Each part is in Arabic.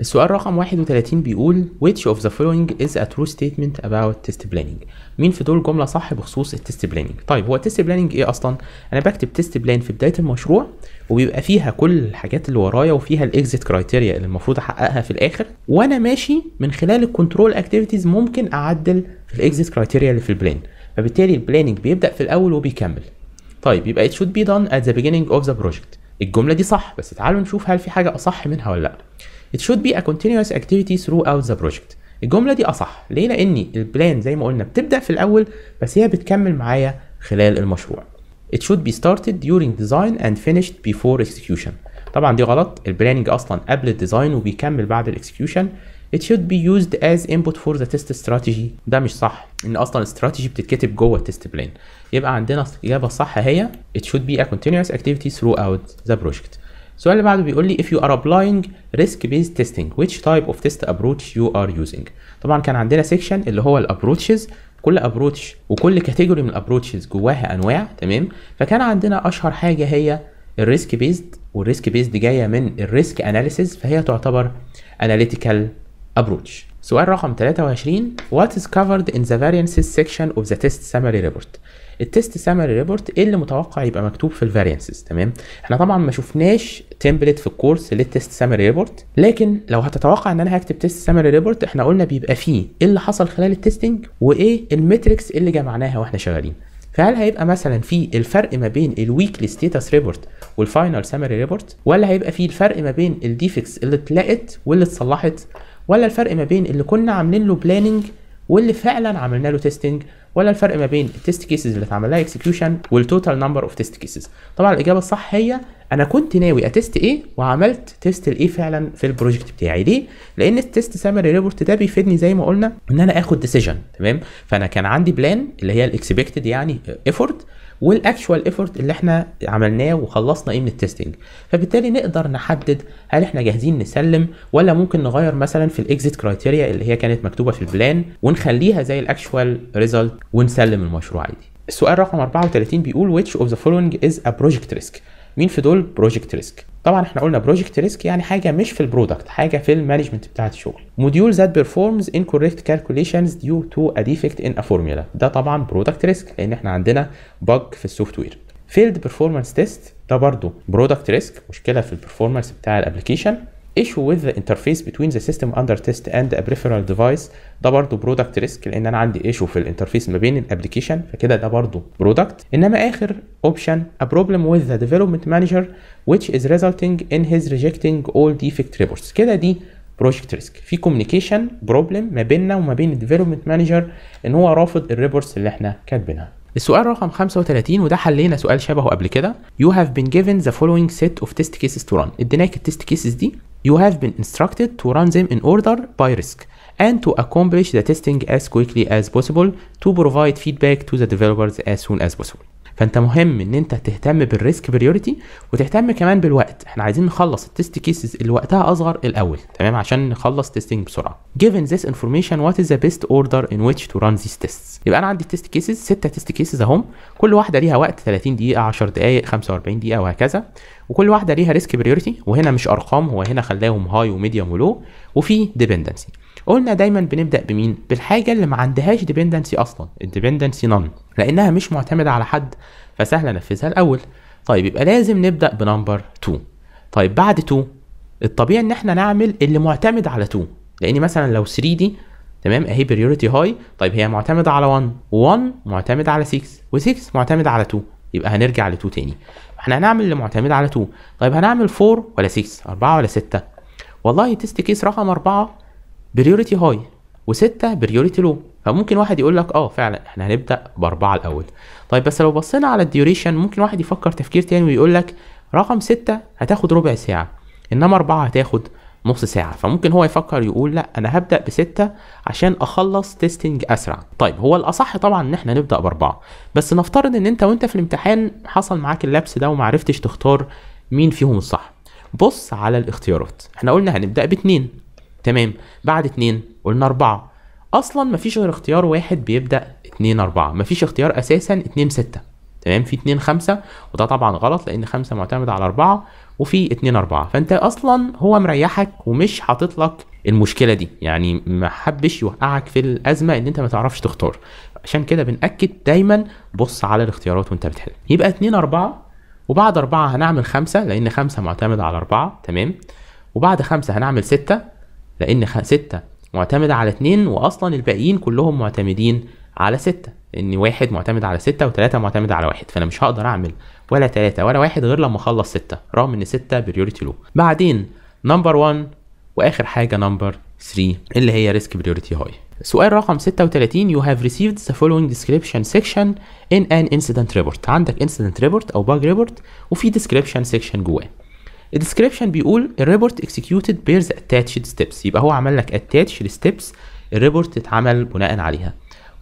السؤال رقم 31 بيقول which of the following is a true statement about test planning مين في دول جملة صح بخصوص التست بلاننج طيب هو التست بلاننج ايه اصلا انا بكتب تست بلان في بداية المشروع وبيبقى فيها كل الحاجات اللي ورايا وفيها الاكزيت كرايتيريا اللي المفروض احققها في الاخر وانا ماشي من خلال الكنترول اكتيفيتيز ممكن اعدل في الاكزيت كرايتيريا اللي في البلان فبالتالي البلاننج بيبدا في الاول وبيكمل طيب يبقى it should be done at the beginning of the project الجملة دي صح بس تعالوا نشوف هل في حاجة أصح منها ولا لأ It should be a continuous activity throughout the project. الجملة دي أصح ليه؟ لأن البلان زي ما قلنا بتبدأ في الأول بس هي بتكمل معايا خلال المشروع. It should be started during design and finished before execution. طبعا دي غلط البلاننج أصلا قبل الديزاين وبيكمل بعد الاكسكيوشن. It should be used as input for the test strategy ده مش صح إن أصلا الاستراتيجي بتتكتب جوه التست بلان. يبقى عندنا الإجابة الصح هي It should be a continuous activity throughout the project. السؤال اللي بعده بيقول لي if you are applying risk based testing which type of test approach you are using طبعا كان عندنا سيكشن اللي هو الابروتشز كل ابروتش وكل كاتيجوري من الابروتشز جواها انواع تمام فكان عندنا اشهر حاجه هي الريسك بيزد والريسك بيزد جايه من الريسك اناليسيز فهي تعتبر اناليتيكال ابروتش سؤال رقم 23 what is covered in the variances section of the test summary report التيست سامري ريبورت ايه اللي متوقع يبقى مكتوب في الفارينسز تمام احنا طبعا ما شفناش تمبلت في الكورس للتيست سامري ريبورت لكن لو هتتوقع ان انا هكتب تيست سامري ريبورت احنا قلنا بيبقى فيه ايه اللي حصل خلال التستنج وايه المتركس اللي جمعناها واحنا شغالين فهل هيبقى مثلا في الفرق ما بين الويكلي ستيتس ريبورت والفاينل سامري ريبورت ولا هيبقى في الفرق ما بين الديفكس اللي اتلقت واللي اتصلحت ولا الفرق ما بين اللي كنا عاملين له بلاننج واللي فعلا عملنا له تيستنج ولا الفرق ما بين التست كيسز اللي اتعمل لها اكسكيوشن والتوتال نمبر اوف تيست كيسز طبعا الاجابه الصح هي انا كنت ناوي اتست ايه وعملت تيست لايه فعلا في البروجكت بتاعي ليه لان التيست سامري ريبورت ده بيفيدني زي ما قلنا ان انا اخد ديسيجن تمام فانا كان عندي بلان اللي هي الاكسبكتد يعني ايفورت والاكشوال ايفورت اللي احنا عملناه وخلصنا ايه من التستنج فبالتالي نقدر نحدد هل احنا جاهزين نسلم ولا ممكن نغير مثلا في الاكزيت كرايتيريا اللي هي كانت مكتوبه في البلان ونخليها زي الاكشوال ريزلت ونسلم المشروع عادي السؤال رقم 34 بيقول which of the following is a project risk مين في دول بروجكت ريسك طبعا احنا قلنا بروجكت ريسك يعني حاجه مش في البرودكت حاجه في المانجمنت بتاعه الشغل موديول ذات بيرفورمز ان انكوريكت كالكوليشنز ديو تو ا ديفكت ان ا فورمولا ده طبعا برودكت ريسك لان احنا عندنا بج في السوفت وير فيلد بيرفورمانس تيست ده برضه برودكت ريسك مشكله في البرفورمانس بتاع الابلكيشن issue with the interface between the system under test and بريفيرال peripheral device ده برضه برودكت ريسك لان انا عندي issue في الانترفيس ما بين الابلكيشن فكده ده برضه برودكت انما اخر اوبشن a problem with the development manager which is resulting in his rejecting all defect reports كده دي بروجكت ريسك في كوميونيكيشن بروبلم ما بيننا وما بين الديفلوبمنت مانجر ان هو رافض الريبورتس اللي احنا كاتبينها السؤال رقم 35 وده حلينا سؤال شبهه قبل كده you have been given the following set of test cases to run اديناك التست كيسز دي You have been instructed to run them in order by risk and to accomplish the testing as quickly as possible to provide feedback to the developers as soon as possible. فانت مهم ان انت تهتم بالريسك بريورتي وتهتم كمان بالوقت احنا عايزين نخلص التست كيسز اللي وقتها اصغر الاول تمام عشان نخلص تيستنج بسرعه given this information what is the best order in which to run these tests يبقى انا عندي تيست كيسز سته تيست كيسز اهم كل واحده ليها وقت 30 دقيقه 10 دقائق 45 دقيقه وهكذا وكل واحده ليها ريسك بريورتي وهنا مش ارقام هو هنا خلاهم هاي وميديوم ولو وفي ديبندنسي قلنا دايما بنبدا بمين بالحاجه اللي ما عندهاش ديبندنسي اصلا الديبندنسي نون لانها مش معتمده على حد فسهل انفذها الاول طيب يبقى لازم نبدا بنمبر 2 طيب بعد 2 الطبيعي ان احنا نعمل اللي معتمد على 2 لان مثلا لو 3 دي تمام اهي بريورتي هاي طيب هي معتمده على 1 و 1 معتمد على 6 و6 معتمد على 2 يبقى هنرجع ل 2 تاني احنا هنعمل اللي معتمد على 2 طيب هنعمل 4 ولا 6 4 ولا 6 والله تيست كيس رقم 4 بريوريتي هاي وستة بريوريتي لو فممكن واحد يقول لك اه فعلا احنا هنبدا باربعه الاول طيب بس لو بصينا على الديوريشن ممكن واحد يفكر تفكير تاني ويقول لك رقم ستة هتاخد ربع ساعه انما اربعه هتاخد نص ساعة فممكن هو يفكر يقول لا أنا هبدأ بستة عشان أخلص تيستنج أسرع طيب هو الأصح طبعا إن إحنا نبدأ بأربعة بس نفترض إن أنت وأنت في الامتحان حصل معاك اللبس ده ومعرفتش تختار مين فيهم الصح بص على الاختيارات إحنا قلنا هنبدأ باتنين تمام بعد 2 قلنا 4 اصلا مفيش غير اختيار واحد بيبدا 2 4 مفيش اختيار اساسا 2 6 تمام في 2 5 وده طبعا غلط لان 5 معتمد على 4 وفي 2 4 فانت اصلا هو مريحك ومش حاطط لك المشكله دي يعني ما حبش يوقعك في الازمه ان انت ما تعرفش تختار عشان كده بنأكد دايما بص على الاختيارات وانت بتحل يبقى 2 4 وبعد 4 هنعمل 5 لان 5 معتمد على 4 تمام وبعد 5 هنعمل 6 لان ستة معتمدة على اتنين واصلا الباقيين كلهم معتمدين على ستة ان واحد معتمد على ستة وثلاثة معتمد على واحد فانا مش هقدر اعمل ولا ثلاثة ولا واحد غير لما اخلص ستة رغم ان ستة بريوريتي لو بعدين نمبر 1 واخر حاجة نمبر 3 اللي هي ريسك بريوريتي هاي سؤال رقم 36 you have received the following description section in an incident report عندك incident report او bug report وفي description section جواه الديسكريبشن بيقول الريبورت اكسكيوتد بيرز اتاتشد ستيبس يبقى هو عمل لك اتاتش لستبس الريبورت اتعمل بناء عليها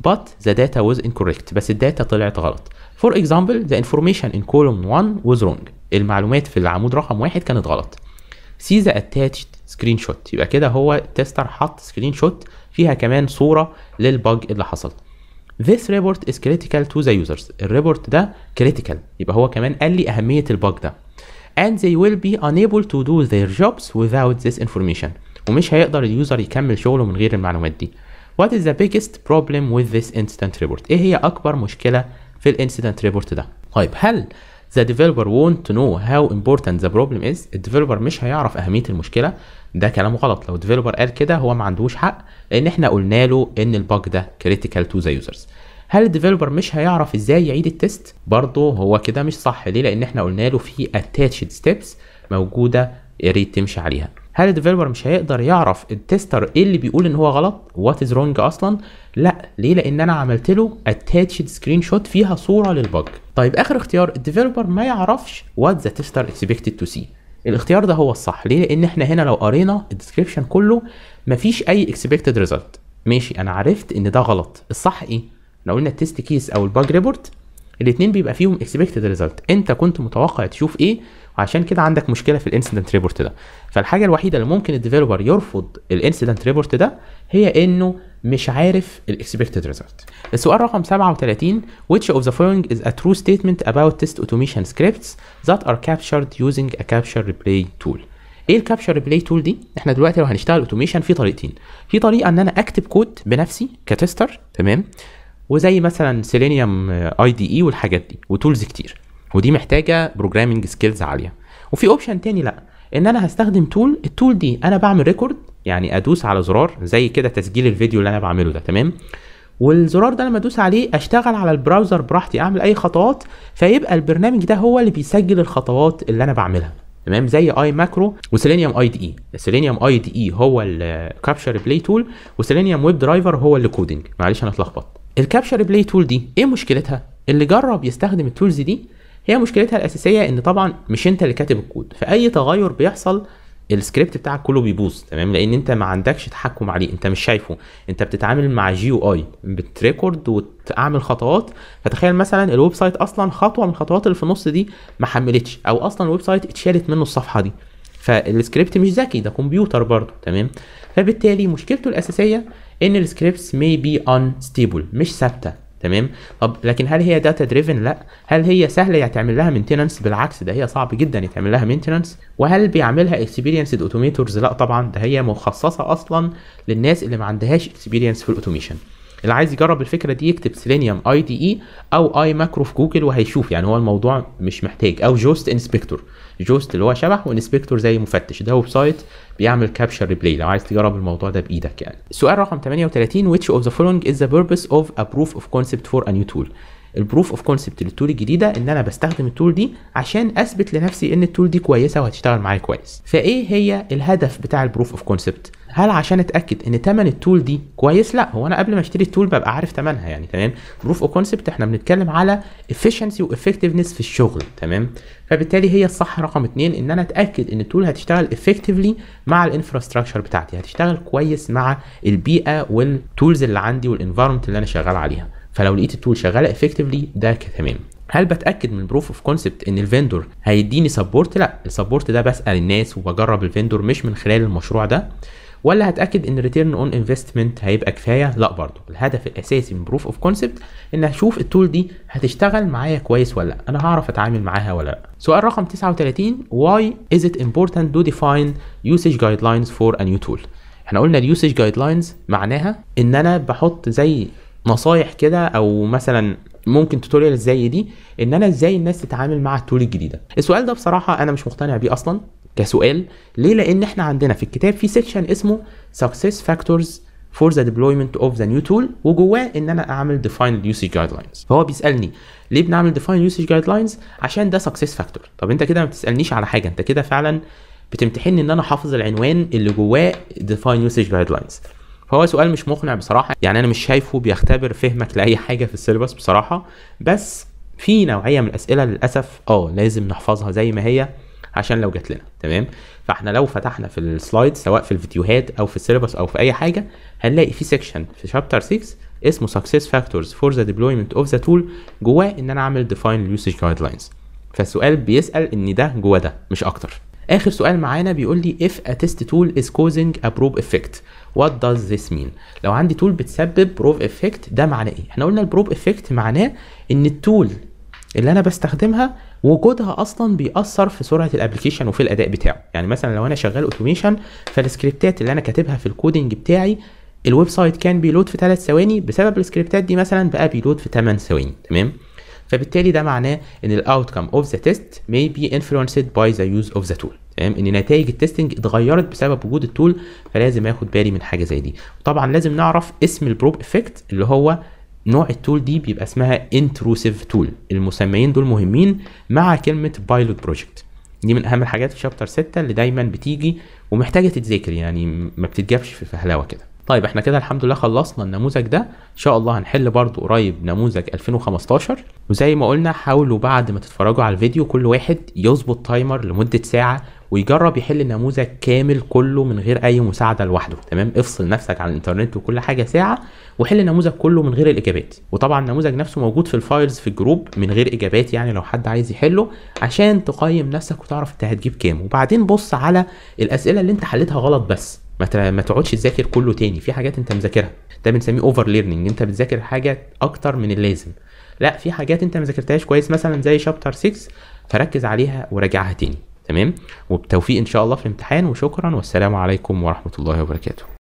but the data was incorrect بس الداتا طلعت غلط for example the information in column 1 was wrong المعلومات في العمود رقم واحد كانت غلط see the attached screenshot يبقى كده هو التستر حط سكرين شوت فيها كمان صورة للبج اللي حصل this report is critical to the users الريبورت ده critical يبقى هو كمان قال لي أهمية البج ده and they will be unable to do their jobs without this information ومش هيقدر اليوزر يكمل شغله من غير المعلومات دي What is the biggest problem with this incident report ايه هي اكبر مشكلة في الانسيدنت ريبورت ده طيب هل the developer want to know how important the problem is الديفيلوبر مش هيعرف اهميه المشكله ده كلام غلط لو الديفيلوبر قال كده هو ما عندوش حق لان احنا قلنا له ان الباج ده critical to the users هل الديفلوبر مش هيعرف ازاي يعيد التيست برضه هو كده مش صح ليه لان احنا قلنا له في اتاتشد ستيبس موجوده يا ريت تمشي عليها هل الديفلوبر مش هيقدر يعرف التستر ايه اللي بيقول ان هو غلط وات از رونج اصلا لا ليه لان انا عملت له اتاتشد سكرين شوت فيها صوره للبج طيب اخر اختيار الديفلوبر ما يعرفش وات ذا تيستر اكسبكتد تو سي الاختيار ده هو الصح ليه لان احنا هنا لو قرينا الديسكريبشن كله مفيش اي اكسبكتد ريزلت ماشي انا عرفت ان ده غلط الصح ايه لو قلنا التيست كيس او الباج ريبورت الاثنين بيبقى فيهم اكسبكتد ريزلت انت كنت متوقع تشوف ايه وعشان كده عندك مشكله في الانسيدنت ريبورت ده فالحاجه الوحيده اللي ممكن الديفلوبر يرفض الانسيدنت ريبورت ده هي انه مش عارف الاكسبكتد ريزلت السؤال رقم 37 which of the following is a true statement about test automation scripts that are captured using a capture replay tool ايه الكابشر ريبلاي تول دي احنا دلوقتي لو هنشتغل اوتوميشن في طريقتين في طريقه ان انا اكتب كود بنفسي كتستر تمام وزي مثلا سيلينيوم اي دي اي والحاجات دي وتولز كتير ودي محتاجه بروجرامنج سكيلز عاليه وفي اوبشن تاني لا ان انا هستخدم تول التول دي انا بعمل ريكورد يعني ادوس على زرار زي كده تسجيل الفيديو اللي انا بعمله ده تمام والزرار ده لما ادوس عليه اشتغل على البراوزر براحتي اعمل اي خطوات فيبقى البرنامج ده هو اللي بيسجل الخطوات اللي انا بعملها تمام زي اي ماكرو وسيلينيوم اي دي اي سيلينيوم اي دي اي هو الكابشر بلاي تول وسيلينيوم ويب درايفر هو اللي كودنج معلش انا اتلخبطت الكابشر بلاي تول دي ايه مشكلتها اللي جرب يستخدم التولز دي هي مشكلتها الاساسيه ان طبعا مش انت اللي كاتب الكود فاي تغير بيحصل السكريبت بتاعك كله بيبوظ تمام لان انت ما عندكش تحكم عليه انت مش شايفه انت بتتعامل مع جي او اي بتريكورد وتعمل خطوات فتخيل مثلا الويب سايت اصلا خطوه من الخطوات اللي في النص دي ما حملتش او اصلا الويب سايت اتشالت منه الصفحه دي فالسكريبت مش ذكي ده كمبيوتر برضه تمام فبالتالي مشكلته الاساسيه ان السكريبتس may be unstable مش ثابته تمام طب لكن هل هي داتا دريفن لا هل هي سهله يتعمل لها مينتيننس بالعكس ده هي صعب جدا يتعمل لها مينتيننس وهل بيعملها اكسبيرينسد اوتوميتورز لا طبعا ده هي مخصصه اصلا للناس اللي ما عندهاش اكسبيرينس في الاوتوميشن اللي عايز يجرب الفكره دي يكتب سيلينيوم اي دي اي او اي ماكرو في جوجل وهيشوف يعني هو الموضوع مش محتاج او جوست انسبكتور جوست اللي هو شبح وانسبكتور زي مفتش ده ويب سايت بيعمل كابشر ريبلاي لو عايز تجرب الموضوع ده بايدك يعني سؤال رقم 38 which of the following is the purpose of a proof of concept for a new tool البروف اوف كونسبت للتول الجديده ان انا بستخدم التول دي عشان اثبت لنفسي ان التول دي كويسه وهتشتغل معايا كويس فايه هي الهدف بتاع البروف اوف كونسبت هل عشان اتاكد ان ثمن التول دي كويس لا هو انا قبل ما اشتري التول ببقى عارف ثمنها يعني تمام بروف اوف كونسبت احنا بنتكلم على افشنسي وافكتفنس في الشغل تمام فبالتالي هي الصح رقم اتنين ان انا اتاكد ان التول هتشتغل افكتفلي مع الانفراستراكشر بتاعتي هتشتغل كويس مع البيئه والتولز اللي عندي والانفايرمنت اللي انا شغال عليها فلو لقيت التول شغاله افكتفلي ده تمام هل بتاكد من بروف اوف كونسبت ان الفندور هيديني سبورت لا السبورت ده بسال الناس وبجرب الفندور مش من خلال المشروع ده ولا هتاكد ان ريتيرن اون انفستمنت هيبقى كفايه لا برضه الهدف الاساسي من بروف اوف كونسبت ان اشوف التول دي هتشتغل معايا كويس ولا لا انا هعرف اتعامل معاها ولا لا سؤال رقم 39 why is it important to define usage guidelines for a new tool احنا قلنا اليوسج جايد لاينز معناها ان انا بحط زي نصايح كده او مثلا ممكن توتوريال زي دي ان انا ازاي الناس تتعامل مع التول الجديده السؤال ده بصراحه انا مش مقتنع بيه اصلا كسؤال ليه لان احنا عندنا في الكتاب في سيكشن اسمه سكسس فاكتورز for the deployment of the new tool وجواه ان انا اعمل defined usage guidelines فهو بيسالني ليه بنعمل defined usage guidelines عشان ده success factor طب انت كده ما بتسالنيش على حاجه انت كده فعلا بتمتحني ان انا حافظ العنوان اللي جواه define usage guidelines فهو سؤال مش مقنع بصراحه يعني انا مش شايفه بيختبر فهمك لاي حاجه في السيلبس بصراحه بس في نوعيه من الاسئله للاسف اه لازم نحفظها زي ما هي عشان لو جات لنا تمام فاحنا لو فتحنا في السلايد سواء في الفيديوهات او في السيلبس او في اي حاجه هنلاقي في سيكشن في شابتر 6 اسمه سكسس فاكتورز فور ذا ديبلويمنت اوف ذا تول جواه ان انا اعمل ديفاين اليوسج جايد لاينز فالسؤال بيسال ان ده جوه ده مش اكتر اخر سؤال معانا بيقول لي if a test tool is causing a probe effect what does this mean لو عندي تول بتسبب بروب افكت ده معناه ايه احنا قلنا البروب افكت معناه ان التول اللي انا بستخدمها وجودها اصلا بيأثر في سرعه الابلكيشن وفي الاداء بتاعه يعني مثلا لو انا شغال اوتوميشن فالسكريبتات اللي انا كاتبها في الكودنج بتاعي الويب سايت كان بيلود في 3 ثواني بسبب السكريبتات دي مثلا بقى بيلود في 8 ثواني تمام فبالتالي ده معناه ان الاوتكم اوف ذا تيست may be influenced by the use of the tool تمام ان نتائج التستنج اتغيرت بسبب وجود التول فلازم اخد بالي من حاجه زي دي طبعا لازم نعرف اسم البروب افكت اللي هو نوع التول دي بيبقى اسمها انتروسيف تول المسميين دول مهمين مع كلمه بايلوت بروجكت دي من اهم الحاجات في شابتر 6 اللي دايما بتيجي ومحتاجه تتذاكر يعني ما بتتجابش في فهلاوه كده طيب احنا كده الحمد لله خلصنا النموذج ده ان شاء الله هنحل برضو قريب نموذج 2015 وزي ما قلنا حاولوا بعد ما تتفرجوا على الفيديو كل واحد يظبط تايمر لمده ساعه ويجرب يحل النموذج كامل كله من غير اي مساعده لوحده تمام افصل نفسك عن الانترنت وكل حاجه ساعه وحل النموذج كله من غير الاجابات وطبعا النموذج نفسه موجود في الفايلز في الجروب من غير اجابات يعني لو حد عايز يحله عشان تقيم نفسك وتعرف انت هتجيب كام وبعدين بص على الاسئله اللي انت حليتها غلط بس ما ما تقعدش تذاكر كله تاني في حاجات انت مذاكرها ده بنسميه اوفر ليرنينج انت بتذاكر حاجه اكتر من اللازم لا في حاجات انت ما ذاكرتهاش كويس مثلا زي شابتر 6 فركز عليها وراجعها تاني تمام وبتوفيق ان شاء الله في الامتحان وشكرا والسلام عليكم ورحمه الله وبركاته